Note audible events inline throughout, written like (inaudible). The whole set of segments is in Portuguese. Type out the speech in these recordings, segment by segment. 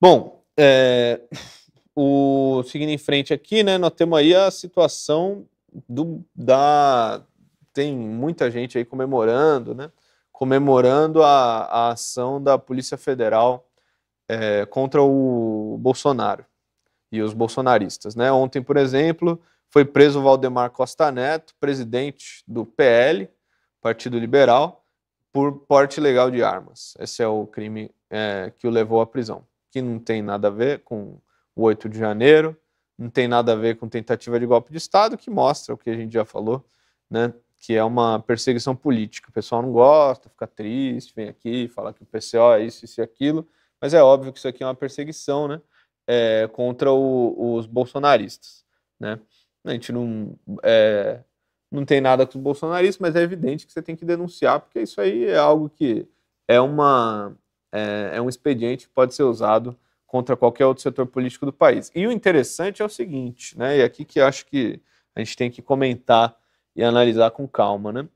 Bom, é, (laughs) o, seguindo em frente aqui, né, nós temos aí a situação do, da. Tem muita gente aí comemorando, né? Comemorando a, a ação da Polícia Federal é, contra o Bolsonaro e os bolsonaristas. Né? Ontem, por exemplo, foi preso o Valdemar Costa Neto, presidente do PL, Partido Liberal, por porte ilegal de armas. Esse é o crime é, que o levou à prisão que não tem nada a ver com o 8 de janeiro, não tem nada a ver com tentativa de golpe de Estado, que mostra o que a gente já falou, né? Que é uma perseguição política. O pessoal não gosta, fica triste, vem aqui, fala que o PCO é isso, isso e aquilo, mas é óbvio que isso aqui é uma perseguição, né? É, contra o, os bolsonaristas, né? A gente não, é, não tem nada com os bolsonaristas, mas é evidente que você tem que denunciar, porque isso aí é algo que é uma é, é um expediente que pode ser usado contra qualquer outro setor político do país. E o interessante é o seguinte, né, e aqui que acho que a gente tem que comentar e analisar com calma, né?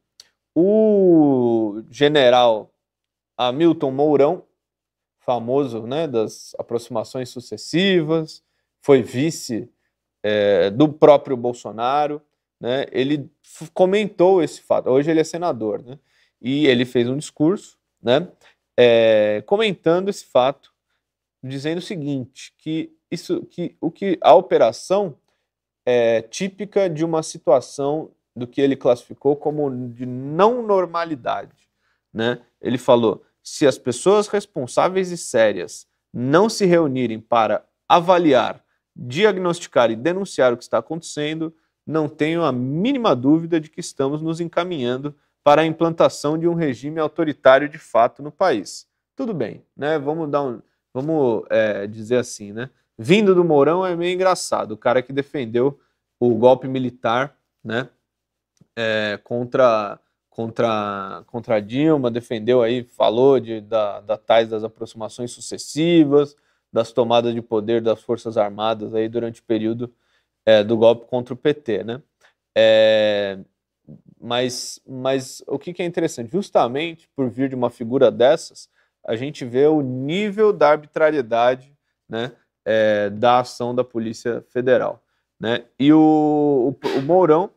O general Hamilton Mourão, famoso né, das aproximações sucessivas, foi vice é, do próprio Bolsonaro, né, ele comentou esse fato. Hoje ele é senador, né, e ele fez um discurso né, é, comentando esse fato, dizendo o seguinte, que isso, que o que a operação é típica de uma situação do que ele classificou como de não normalidade, né? Ele falou: se as pessoas responsáveis e sérias não se reunirem para avaliar, diagnosticar e denunciar o que está acontecendo, não tenho a mínima dúvida de que estamos nos encaminhando para a implantação de um regime autoritário de fato no país. Tudo bem, né? Vamos dar um, vamos é, dizer assim, né? Vindo do Mourão é meio engraçado, o cara que defendeu o golpe militar, né? É, contra contra contra Dilma, defendeu aí, falou de da, da tais das aproximações sucessivas, das tomadas de poder das forças armadas aí durante o período é, do golpe contra o PT, né? É, mas, mas o que, que é interessante? Justamente por vir de uma figura dessas, a gente vê o nível da arbitrariedade né, é, da ação da Polícia Federal. Né? E o, o, o Mourão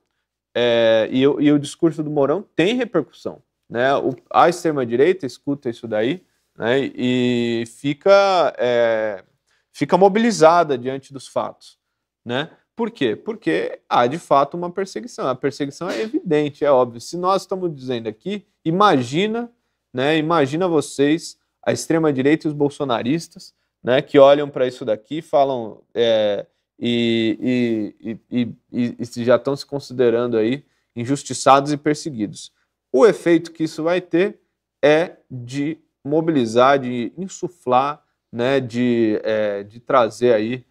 é, e, o, e, o, discurso do Mourão tem repercussão. Né? a extrema-direita escuta isso daí né? e fica, é, fica mobilizada diante dos fatos. Né? Por quê? Porque há de fato uma perseguição. A perseguição é evidente, é óbvio. Se nós estamos dizendo aqui, imagina, né? Imagina vocês, a extrema-direita e os bolsonaristas, né? Que olham para isso daqui falam, é, e e, e, e já estão se considerando aí injustiçados e perseguidos. O efeito que isso vai ter é de mobilizar, de insuflar, né, de, é, de trazer aí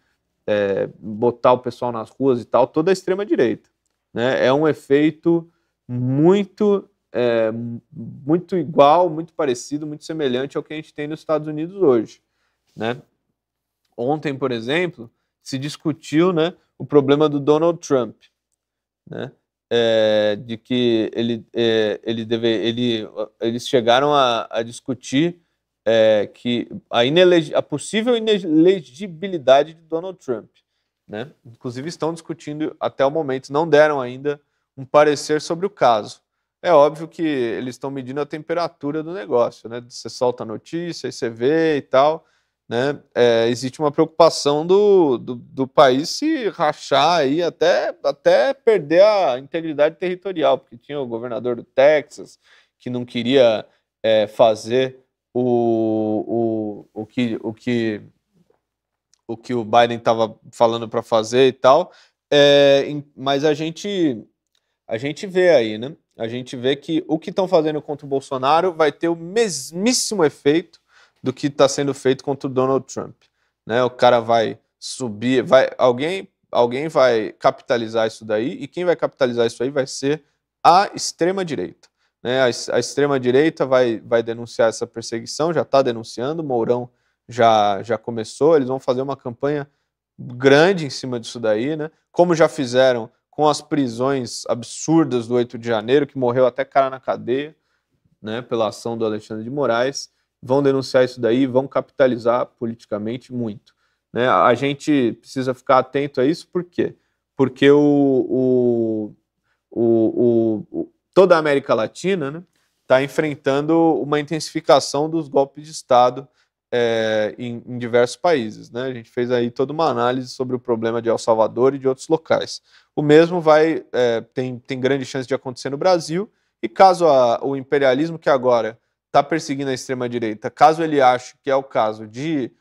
é, botar o pessoal nas ruas e tal, toda a extrema-direita. Né? É um efeito muito, é, muito igual, muito parecido, muito semelhante ao que a gente tem nos Estados Unidos hoje. Né? Ontem, por exemplo, se discutiu né, o problema do Donald Trump. Né? É, de que ele, é, ele deve, ele, eles chegaram a, a discutir é, que a, a possível inelegibilidade de Donald Trump. Né? Inclusive, estão discutindo até o momento, não deram ainda um parecer sobre o caso. É óbvio que eles estão medindo a temperatura do negócio, né? Você solta a notícia, aí você vê e tal. Né? É, existe uma preocupação do, do, do, país se rachar aí até, até perder a integridade territorial, porque tinha o governador do Texas que não queria é, fazer o, o, o, que, o, que, o que o Biden estava falando para fazer e tal. É, mas a gente, a gente vê aí, né? A gente vê que o que estão fazendo contra o Bolsonaro vai ter o mesmíssimo efeito do que está sendo feito contra o Donald Trump. Né? O cara vai subir, vai alguém, alguém vai capitalizar isso daí, e quem vai capitalizar isso aí vai ser a extrema-direita. Né? A, a extrema-direita vai, vai denunciar essa perseguição, já está denunciando, Mourão já, já começou, eles vão fazer uma campanha grande em cima disso daí, né? como já fizeram com as prisões absurdas do 8 de janeiro, que morreu até cara na cadeia né, pela ação do Alexandre de Moraes, vão denunciar isso daí, vão capitalizar politicamente muito. Né? A gente precisa ficar atento a isso, por quê? Porque o, o, o, o, toda a América Latina está né, tá enfrentando uma intensificação dos golpes de Estado é, em, em, diversos países. Né? A gente fez aí toda uma análise sobre o problema de El Salvador e de outros locais. O mesmo vai é, tem, tem grande chance de acontecer no Brasil, e caso a, o imperialismo que agora está perseguindo a extrema-direita, caso ele ache que é o caso de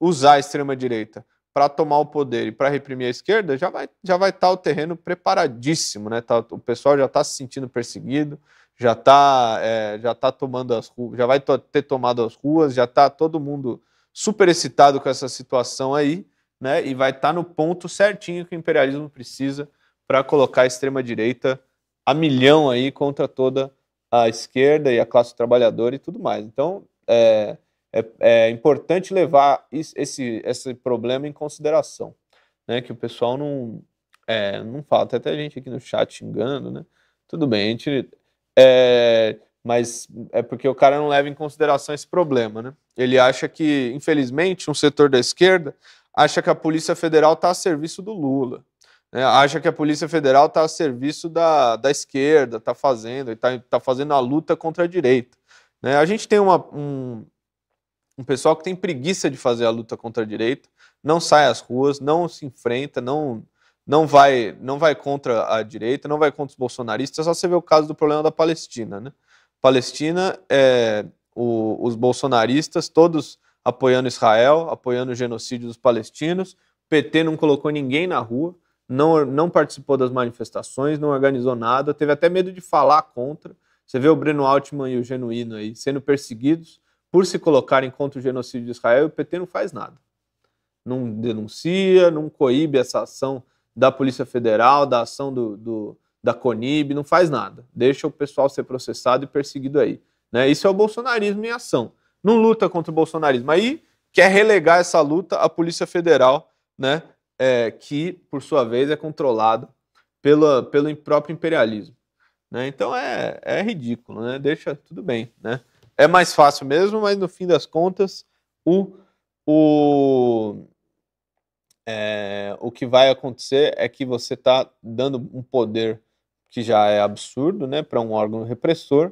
usar a extrema-direita para tomar o poder e para reprimir a esquerda, já vai já vai estar tá o terreno preparadíssimo, né? Tá, o pessoal já está se sentindo perseguido, já está é, já tá tomando as ruas, já vai ter tomado as ruas, já está todo mundo super excitado com essa situação aí, né? E vai estar tá no ponto certinho que o imperialismo precisa para colocar a extrema direita a milhão aí contra toda a esquerda e a classe trabalhadora e tudo mais. Então, é, é, é importante levar esse, esse problema em consideração, né? Que o pessoal não, é, não fala, tem até gente aqui no chat xingando, né? Tudo bem, a gente, é, mas é porque o cara não leva em consideração esse problema, né? Ele acha que, infelizmente, um setor da esquerda acha que a Polícia Federal está a serviço do Lula, né? acha que a Polícia Federal está a serviço da, da esquerda, está fazendo, está tá fazendo a luta contra a direita. Né? A gente tem uma, um, um pessoal que tem preguiça de fazer a luta contra a direita, não sai às ruas, não se enfrenta, não não vai não vai contra a direita, não vai contra os bolsonaristas. Só você vê o caso do problema da Palestina, né? Palestina, é, o, os bolsonaristas todos apoiando Israel, apoiando o genocídio dos palestinos. O PT não colocou ninguém na rua, não não participou das manifestações, não organizou nada, teve até medo de falar contra. Você vê o Breno Altman e o Genuíno aí sendo perseguidos por se colocarem contra o genocídio de Israel, o PT não faz nada. Não denuncia, não coíbe essa ação da Polícia Federal, da ação do, do da CONIB, não faz nada. Deixa o pessoal ser processado e perseguido aí. Né? Isso é o bolsonarismo em ação. Não luta contra o bolsonarismo. Aí quer relegar essa luta à Polícia Federal, né? É, que, por sua vez, é controlada pela, pelo próprio imperialismo. Né? Então é, é ridículo, né? deixa tudo bem. Né? é mais fácil mesmo, mas no fim das contas, o, o, é, o que vai acontecer é que você está dando um poder que já é absurdo né, para um órgão repressor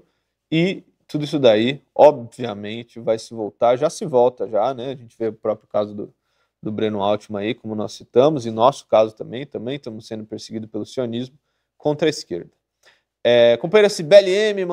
e tudo isso daí, obviamente, vai se voltar, já se volta já, né? A gente vê o próprio caso do, do Breno Altman aí, como nós citamos, e nosso caso também, também estamos sendo perseguidos pelo sionismo contra a esquerda. É, companheira Sibeli M.